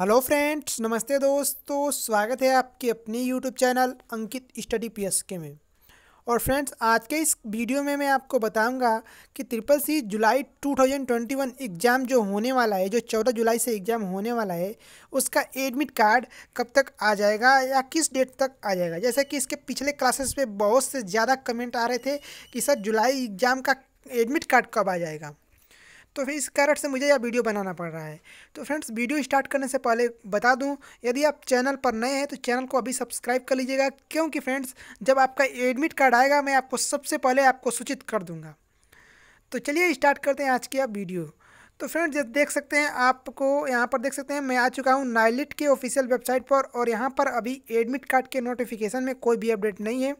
hello friends नमस्ते दोस्तों स्वागत है आपके अपने YouTube channel Ankit study PSK में और फ्रेंड्स आज के इस वीडियो में मैं आपको बताऊंगा कि ट्रिपल सी जुलाई 2021 एग्ज़ाम जो होने वाला है जो 14 जुलाई से एग्ज़ाम होने वाला है उसका एडमिट कार्ड कब तक आ जाएगा या किस डेट तक आ जाएगा जैसे कि इसके पिछले क्लासेस पे बहुत से ज़्यादा कमेंट आ रहे थे कि सर जुलाई एग्ज़ाम का एडमिट कार्ड कब आ जाएगा तो फिर इस कारण से मुझे यह वीडियो बनाना पड़ रहा है तो फ्रेंड्स वीडियो स्टार्ट करने से पहले बता दूं यदि आप चैनल पर नए हैं तो चैनल को अभी सब्सक्राइब कर लीजिएगा क्योंकि फ्रेंड्स जब आपका एडमिट कार्ड आएगा मैं आपको सबसे पहले आपको सूचित कर दूँगा तो चलिए स्टार्ट करते हैं आज की आप वीडियो तो फ्रेंड्स देख सकते हैं आपको यहाँ पर देख सकते हैं मैं आ चुका हूँ नाइलिट के ऑफिशियल वेबसाइट पर और यहाँ पर अभी एडमिट कार्ड के नोटिफिकेशन में कोई भी अपडेट नहीं है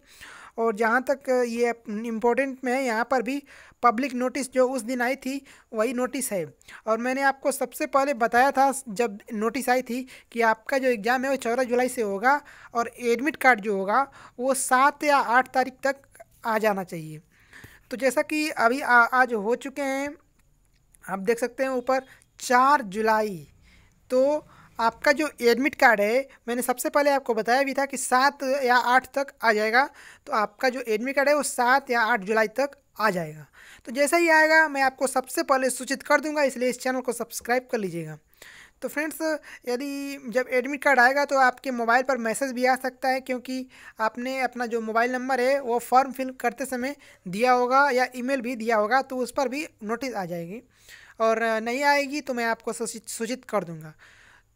और जहाँ तक ये इम्पोर्टेंट में है यहाँ पर भी पब्लिक नोटिस जो उस दिन आई थी वही नोटिस है और मैंने आपको सबसे पहले बताया था जब नोटिस आई थी कि आपका जो एग्ज़ाम है वो चौदह जुलाई से होगा और एडमिट कार्ड जो होगा वो सात या आठ तारीख तक आ जाना चाहिए तो जैसा कि अभी आ, आज हो चुके हैं आप देख सकते हैं ऊपर चार जुलाई तो आपका जो एडमिट कार्ड है मैंने सबसे पहले आपको बताया भी था कि सात या आठ तक आ जाएगा तो आपका जो एडमिट कार्ड है वो सात या आठ जुलाई तक आ जाएगा तो जैसा ही आएगा मैं आपको सबसे पहले सूचित कर दूंगा इसलिए इस चैनल को सब्सक्राइब कर लीजिएगा तो फ्रेंड्स यदि जब एडमिट कार्ड आएगा तो आपके मोबाइल पर मैसेज भी आ सकता है क्योंकि आपने अपना जो मोबाइल नंबर है वो फॉर्म फिल करते समय दिया होगा या ईमेल भी दिया होगा तो उस पर भी नोटिस आ जाएगी और नहीं आएगी तो मैं आपको सूचित कर दूँगा